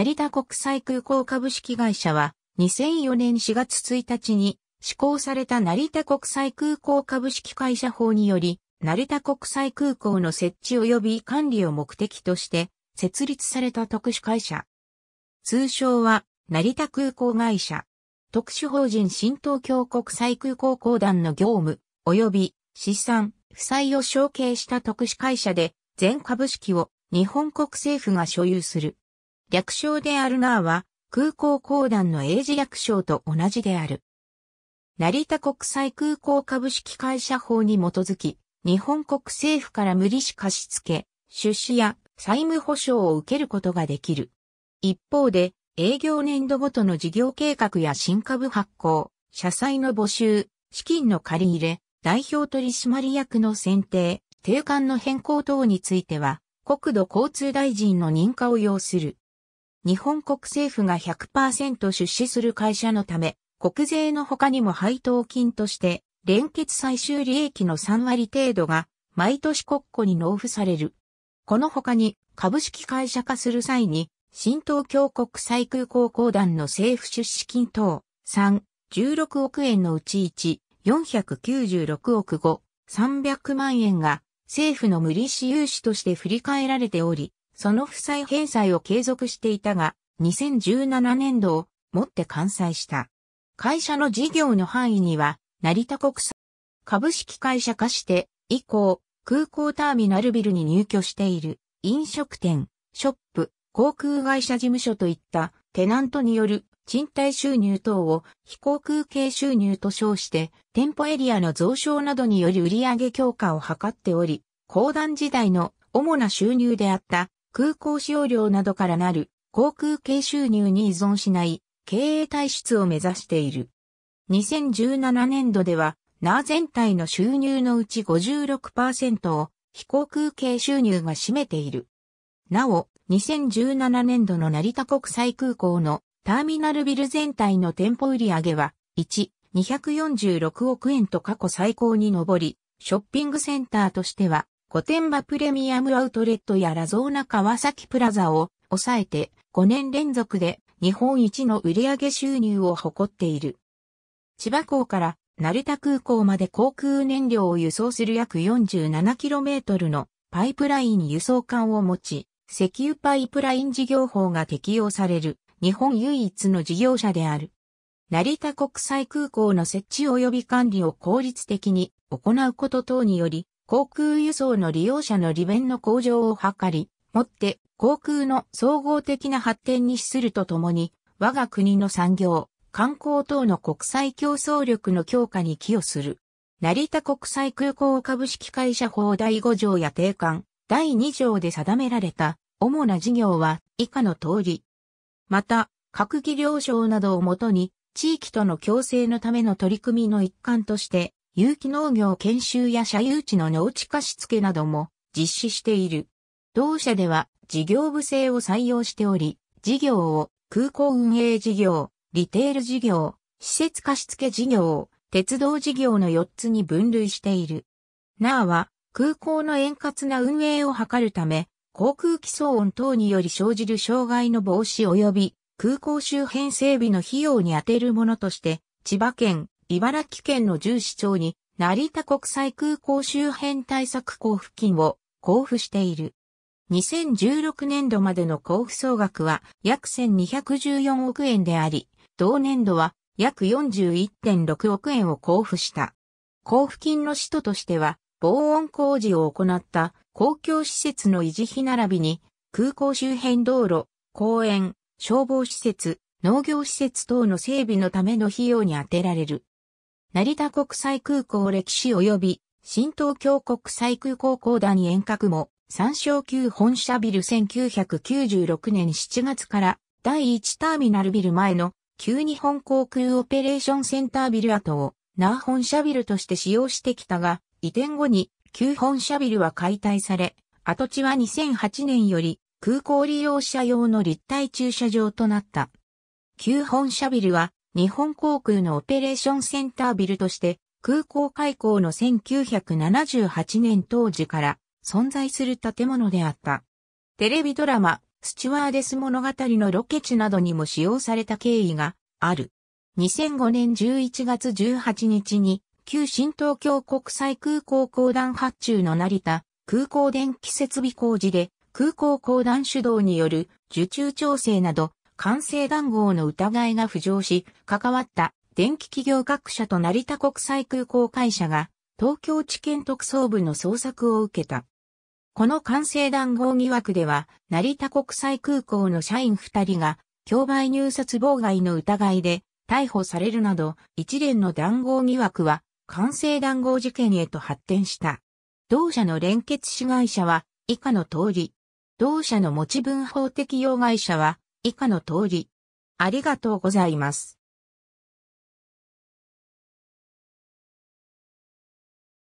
成田国際空港株式会社は、2004年4月1日に施行された成田国際空港株式会社法により、成田国際空港の設置及び管理を目的として設立された特殊会社。通称は成田空港会社。特殊法人新東京国際空港公団の業務及び資産、負債を承継した特殊会社で全株式を日本国政府が所有する。略称であるナーは、空港公団の英字略称と同じである。成田国際空港株式会社法に基づき、日本国政府から無利子貸付、出資や債務保証を受けることができる。一方で、営業年度ごとの事業計画や新株発行、社債の募集、資金の借り入れ、代表取締役の選定、定款の変更等については、国土交通大臣の認可を要する。日本国政府が100%出資する会社のため、国税の他にも配当金として、連結最終利益の3割程度が、毎年国庫に納付される。この他に、株式会社化する際に、新東京国際空港公団の政府出資金等、3、16億円のうち1、496億5、300万円が、政府の無利子融資として振り替えられており、その負債返済を継続していたが、2017年度をもって完済した。会社の事業の範囲には、成田国際株式会社化して以降、空港ターミナルビルに入居している飲食店、ショップ、航空会社事務所といったテナントによる賃貸収入等を非航空系収入と称して店舗エリアの増床などにより売上強化を図っており、高段時代の主な収入であった空港使用料などからなる航空系収入に依存しない経営体質を目指している。2017年度では、ナー全体の収入のうち56%を非航空系収入が占めている。なお、2017年度の成田国際空港のターミナルビル全体の店舗売上は1、246億円と過去最高に上り、ショッピングセンターとしては古典場プレミアムアウトレットやラゾーナ川崎プラザを抑えて5年連続で日本一の売上収入を誇っている。千葉港から成田空港まで航空燃料を輸送する約 47km のパイプライン輸送艦を持ち、石油パイプライン事業法が適用される日本唯一の事業者である。成田国際空港の設置及び管理を効率的に行うこと等により、航空輸送の利用者の利便の向上を図り、もって航空の総合的な発展に資するとともに、我が国の産業、観光等の国際競争力の強化に寄与する。成田国際空港株式会社法第5条や定款、第2条で定められた主な事業は以下の通り。また、閣議了承などをもとに、地域との共生のための取り組みの一環として、有機農業研修や社有地の農地貸付なども実施している。同社では事業部制を採用しており、事業を空港運営事業、リテール事業、施設貸付事業、鉄道事業の4つに分類している。なあは空港の円滑な運営を図るため、航空機騒音等により生じる障害の防止及び空港周辺整備の費用に充てるものとして、千葉県、茨城県の十市町に、成田国際空港周辺対策交付金を交付している。2016年度までの交付総額は約1214億円であり、同年度は約41.6億円を交付した。交付金の使途としては、防音工事を行った公共施設の維持費並びに、空港周辺道路、公園、消防施設、農業施設等の整備のための費用に充てられる成田国際空港歴史及び新東京国際空港公団に遠隔も三省級本社ビル1996年7月から第1ターミナルビル前の旧日本航空オペレーションセンタービル跡を那覇本社ビルとして使用してきたが移転後に旧本社ビルは解体され跡地は2008年より空港利用者用の立体駐車場となった。旧本社ビルは日本航空のオペレーションセンタービルとして、空港開港の1978年当時から存在する建物であった。テレビドラマ、スチュワーデス物語のロケ地などにも使用された経緯がある。2005年11月18日に、旧新東京国際空港公団発注の成田空港電気設備工事で空港公団主導による受注調整など完成談合の疑いが浮上し、関わった電気企業各社と成田国際空港会社が東京地検特捜部の捜索を受けた。この完成談合疑惑では、成田国際空港の社員二人が、競売入札妨害の疑いで逮捕されるなど、一連の談合疑惑は、完成談合事件へと発展した。同社の連結子会社は、以下の通り。同社の持ち分法適用会社は、以下の通り。ありがとうございます。